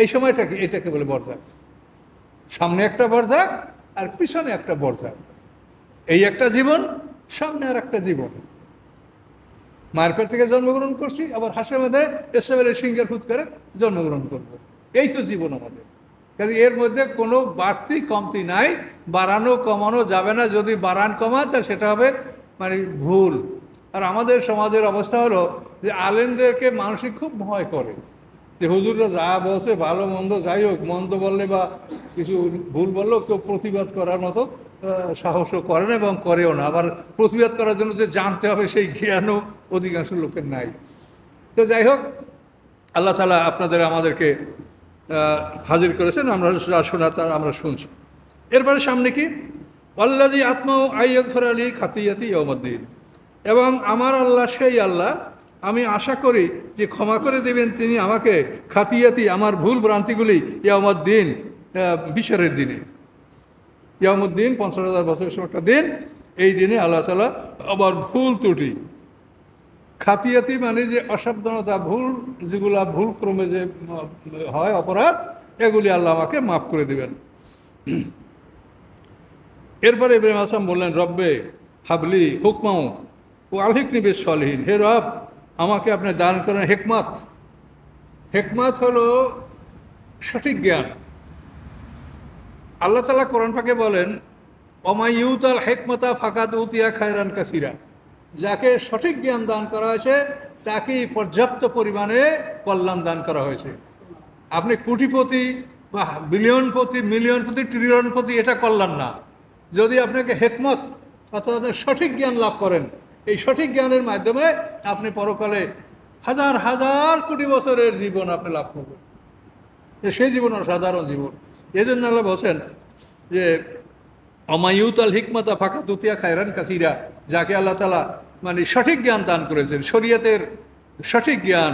এই সময় এটাকে বলে বরজাক সামনে একটা বরজাক আর পিছনে একটা বরজাক এই একটা জীবন সামনে আর একটা জীবন মায়ের পেট থেকে জন্মগ্রহণ করছি আবার হাসে মধ্যে এসবের সিংহের ফুট করে জন্মগ্রহণ করব। এই তো জীবন আমাদের কাজে এর মধ্যে কোনো বাড়তি কমতি নাই বাড়ানো কমানো যাবে না যদি বাড়ান কমা তা সেটা হবে মানে ভুল আর আমাদের সমাজের অবস্থা হলো যে আলেমদেরকে মানুষই খুব ভয় করে যে হুজুররা যা বসে ভালো মন্দ যাই হোক মন্দ বললে বা কিছু ভুল বললেও কেউ প্রতিবাদ করার মতো সাহসও করে না এবং করেও না আবার প্রতিবাদ করার জন্য যে জানতে হবে সেই জ্ঞানও অধিকাংশ লোকের নাই তো যাই হোক আল্লাহ তালা আপনাদের আমাদেরকে হাজির করেছেন আমরা শোনা তার আমরা শুনছি এরপরে সামনে কি আল্লাহ আত্মা আইয়র আলী খাতিয়াতি ইয়মদ্দিন এবং আমার আল্লাহ সেই আল্লাহ আমি আশা করি যে ক্ষমা করে দেবেন তিনি আমাকে খাতিয়াতি আমার ভুল ভ্রান্তিগুলি দিন বিচারের দিনে ইয়ামুদ্দিন পঞ্চাশ হাজার বছরের একটা দিন এই দিনে আল্লাহ তালা আবার ভুল ত্রুটি খাতিয়াতি মানে যে অসাবধানতা ভুল যেগুলা ভুল ক্রমে যে হয় অপরাধ এগুলি আল্লাহ আমাকে মাফ করে দেবেন এরপরে ইব্রাহিম আসলাম বললেন রব্বে হাবলি হুকমাও ও আলহিক নিবেশ সলহীন হে রব আমাকে আপনি দান করেন হেকমাত হেকমাত হলো সঠিক জ্ঞান আল্লাহ তালা কোরআন পাকে বলেন আল হেকমতা ফাঁকাত উতিয়া খায়রান কাসিরা যাকে সঠিক জ্ঞান দান করা হয়েছে তাকেই পর্যাপ্ত পরিমাণে কল্যাণ দান করা হয়েছে আপনি কোটিপতি বা বিলিয়নপতি মিলিয়নপতি ট্রিলিয়নপতি এটা কল্যাণ না যদি আপনাকে হেকমত অর্থাৎ সঠিক জ্ঞান লাভ করেন এই সঠিক জ্ঞানের মাধ্যমে আপনি পরকালে হাজার হাজার কোটি বছরের জীবন আপনি লাভ করবেন সেই জীবন সাধারণ জীবন এই জন্য আল্লাহ বলছেন যে অমায়ুত আল হিকমতা ফাঁকা তুতিয়া খায়রান কাসিরা যাকে আল্লাহ তালা মানে সঠিক জ্ঞান দান করেছেন শরীয়তের সঠিক জ্ঞান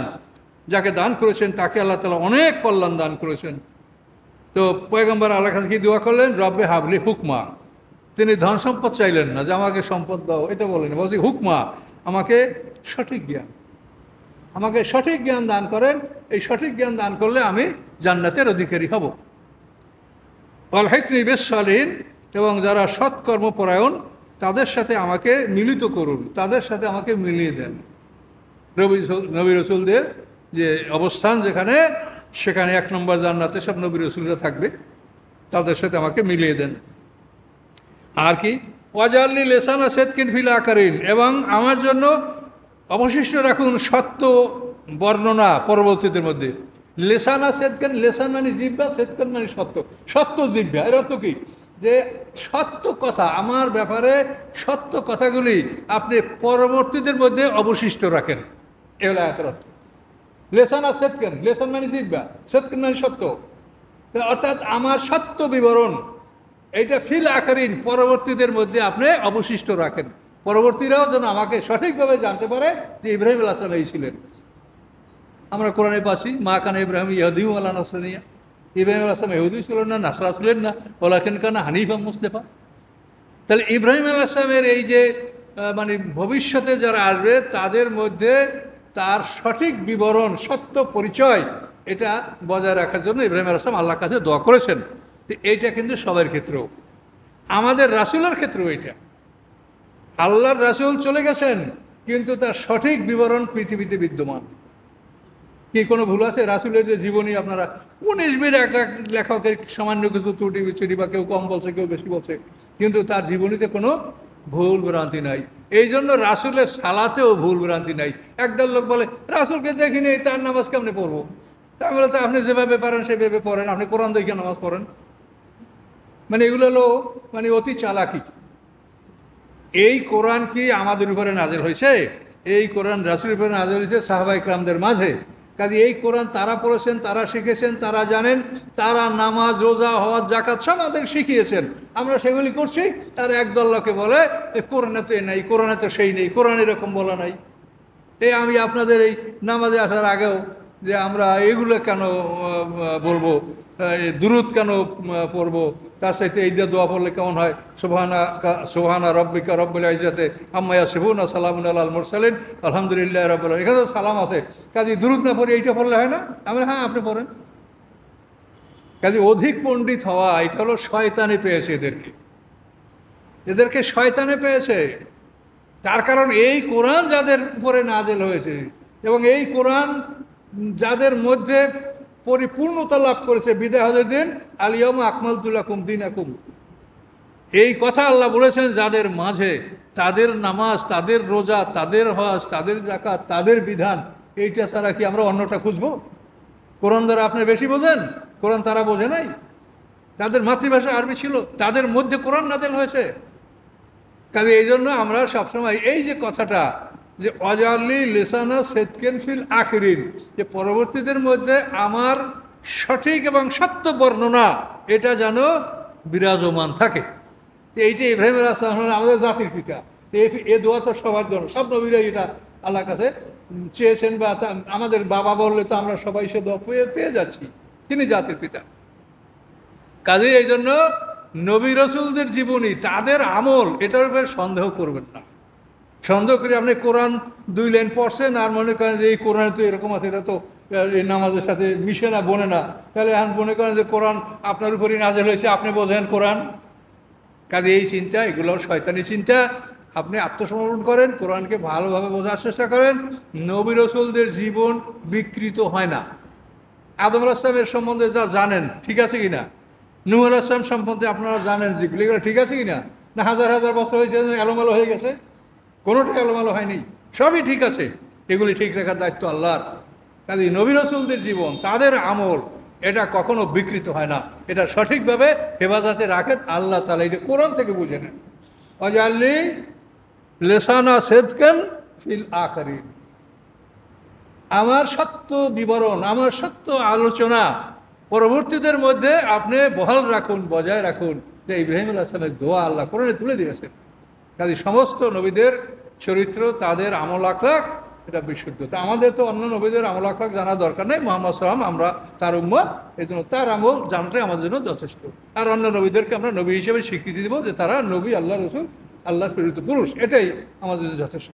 যাকে দান করেছেন তাকে আল্লাহ তালা অনেক কল্যাণ দান করেছেন তো পয়গম্বর আল্লাহ কাছে কি দোয়া করলেন রব্বে হাবলি হুকমা তিনি ধন সম্পদ চাইলেন না যে আমাকে সম্পদ দাও এটা বলেন বলছি হুকমা আমাকে সঠিক জ্ঞান আমাকে সঠিক জ্ঞান দান করেন এই সঠিক জ্ঞান দান করলে আমি জান্নাতের অধিকারী হব অলহেকনি বেশালীন এবং যারা সৎকর্মপরায়ণ তাদের সাথে আমাকে মিলিত করুন তাদের সাথে আমাকে মিলিয়ে দেন রবি নবী রসুলদের যে অবস্থান যেখানে সেখানে এক নম্বর জান্নাতে সব নবী রসুলরা থাকবে তাদের সাথে আমাকে মিলিয়ে দেন আর কি ওয়াজাল্লি লেসানা সেতকিন ফিল আকারিন এবং আমার জন্য অবশিষ্ট রাখুন সত্য বর্ণনা পরবর্তীদের মধ্যে লেসানা সেতকেন লেসান মানে জিব্বা সেতকেন মানে সত্য সত্য জিব্বা এর অর্থ কি যে সত্য কথা আমার ব্যাপারে সত্য কথাগুলি আপনি পরবর্তীদের মধ্যে অবশিষ্ট রাখেন এ হলো এত অর্থ লেসানা সেতকেন লেসান মানে জিব্বা সেতকেন মানে সত্য অর্থাৎ আমার সত্য বিবরণ এটা ফিল আকারিন পরবর্তীদের মধ্যে আপনি অবশিষ্ট রাখেন পরবর্তীরাও যেন আমাকে সঠিকভাবে জানতে পারে যে ইব্রাহিম আল্লাহ এই ছিলেন আমরা কোরআনে পাচ্ছি মা কানা ইব্রাহিম ইয়াদিউ আল্লাহ নাসরানিয়া ইব্রাহিম আলাহাম ইহুদি ছিলেন না নাসরা ছিলেন না কেন কানা হানিফা মুস্তেফা তাহলে ইব্রাহিম আলাহামের এই যে মানে ভবিষ্যতে যারা আসবে তাদের মধ্যে তার সঠিক বিবরণ সত্য পরিচয় এটা বজায় রাখার জন্য ইব্রাহিম আলাহাম আল্লাহর কাছে দোয়া করেছেন তো এইটা কিন্তু সবার ক্ষেত্রেও আমাদের রাসুলের ক্ষেত্রেও এটা আল্লাহর রাসুল চলে গেছেন কিন্তু তার সঠিক বিবরণ পৃথিবীতে বিদ্যমান কি কোনো ভুল আছে রাসুলের যে জীবনী আপনারা উনিশ বির এক এক লেখকের সামান্য কিছু ত্রুটি বিচুটি বা কেউ কম বলছে কেউ বেশি বলছে কিন্তু তার জীবনীতে কোনো ভুল ভ্রান্তি নাই এই জন্য রাসুলের সালাতেও ভুল ভ্রান্তি নাই একদল লোক বলে রাসুলকে দেখিনি তার নামাজ কেমনি পড়বো তা বলে বলতে আপনি যেভাবে পারেন সেভাবে পড়েন আপনি কোরআন দেখে নামাজ পড়েন মানে এগুলো হলো মানে অতি চালাকি এই কোরআন কি আমাদের উপরে নাজের হয়েছে এই কোরআন রাসুল উপরে নাজের হয়েছে সাহাবা ইকরামদের মাঝে কাজে এই কোরআন তারা পড়েছেন তারা শিখেছেন তারা জানেন তারা নামাজ রোজা হওয়ার জাকাত সব আমাদের শিখিয়েছেন আমরা সেগুলি করছি আর একদল লোকে বলে কোরআনে তো এ নাই কোরআনে তো সেই নেই কোরআন এরকম বলা নাই এই আমি আপনাদের এই নামাজে আসার আগেও যে আমরা এগুলো কেন বলবো দূরত কেন পড়বো তার সাথে এই এইটা দোয়া পড়লে কেমন হয় সুবাহানা সুবাহানা রব্বিকা রব্বুল আইজাতে আম্মায়া সিবুনা সালামুন আল মুরসালিন আলহামদুলিল্লাহ রব্বুল এখানে তো সালাম আছে কাজে দুরুদ না পড়ে এইটা পড়লে হয় না আমি হ্যাঁ আপনি পড়েন কাজে অধিক পণ্ডিত হওয়া এটা হলো শয়তানে পেয়েছে এদেরকে এদেরকে শয়তানে পেয়েছে তার কারণ এই কোরআন যাদের উপরে নাজেল হয়েছে এবং এই কোরআন যাদের মধ্যে পরিপূর্ণতা লাভ করেছে বিদায় হজের দিন আলিয়ম আকমাল তুলাকুম দিন আকুম এই কথা আল্লাহ বলেছেন যাদের মাঝে তাদের নামাজ তাদের রোজা তাদের হজ তাদের জাকাত তাদের বিধান এইটা ছাড়া কি আমরা অন্যটা খুঁজবো কোরআন দ্বারা আপনি বেশি বোঝেন কোরআন তারা বোঝে নাই তাদের মাতৃভাষা আরবি ছিল তাদের মধ্যে কোরআন নাজেল হয়েছে কাজে এই জন্য আমরা সবসময় এই যে কথাটা যে অজালি লেসানা সেতকেন ফিল আখরিন যে পরবর্তীদের মধ্যে আমার সঠিক এবং সত্য বর্ণনা এটা যেন বিরাজমান থাকে এইটা ইব্রাহিম আসলাম আমাদের জাতির পিতা এ দোয়া তো সবার জন্য সব নবীরাই এটা আল্লাহ কাছে চেয়েছেন বা আমাদের বাবা বললে তো আমরা সবাই সে দোয়া পেয়ে পেয়ে যাচ্ছি তিনি জাতির পিতা কাজেই এই জন্য নবী রসুলদের জীবনী তাদের আমল এটার উপরে সন্দেহ করবেন না সন্দেহ করে আপনি কোরআন দুই লাইন পড়ছেন আর মনে করেন যে এই কোরআন তো এরকম আছে এটা তো এই নামাজের সাথে মিশে না বনে না তাহলে এখন মনে করেন যে কোরআন আপনার উপরই নাজেল হয়েছে আপনি বোঝেন কোরআন কাজে এই চিন্তা এগুলো শয়তানি চিন্তা আপনি আত্মসমর্পণ করেন কোরআনকে ভালোভাবে বোঝার চেষ্টা করেন নবী রসুলদের জীবন বিকৃত হয় না আদম আসলামের সম্বন্ধে যা জানেন ঠিক আছে কি না নুহ আসলাম সম্বন্ধে আপনারা জানেন যেগুলো এগুলো ঠিক আছে কি না না হাজার হাজার বছর হয়েছে এলোমেলো হয়ে গেছে কোনোটাই এলোমেলো হয়নি সবই ঠিক আছে এগুলি ঠিক রাখার দায়িত্ব আল্লাহর কাজে নবী রসুলদের জীবন তাদের আমল এটা কখনো বিকৃত হয় না এটা সঠিকভাবে হেফাজতে রাখেন আল্লাহ তালা এটা কোরআন থেকে বুঝে নেন অজাল্লি লেসানা সেদকেন ফিল আকারি আমার সত্য বিবরণ আমার সত্য আলোচনা পরবর্তীদের মধ্যে আপনি বহাল রাখুন বজায় রাখুন যে ইব্রাহিম আল্লাহ দোয়া আল্লাহ কোরআনে তুলে দিয়েছেন কাজে সমস্ত নবীদের চরিত্র তাদের আমল আখলাখ এটা বিশুদ্ধ তা আমাদের তো অন্য নবীদের আমল আখলাখ জানার দরকার নেই মোহাম্মদ সালাম আমরা তার উম্মত এই জন্য তার আমল জানাটাই আমাদের জন্য যথেষ্ট আর অন্য নবীদেরকে আমরা নবী হিসেবে স্বীকৃতি দেবো যে তারা নবী আল্লাহ রসুল আল্লাহর প্রেরিত পুরুষ এটাই আমাদের জন্য যথেষ্ট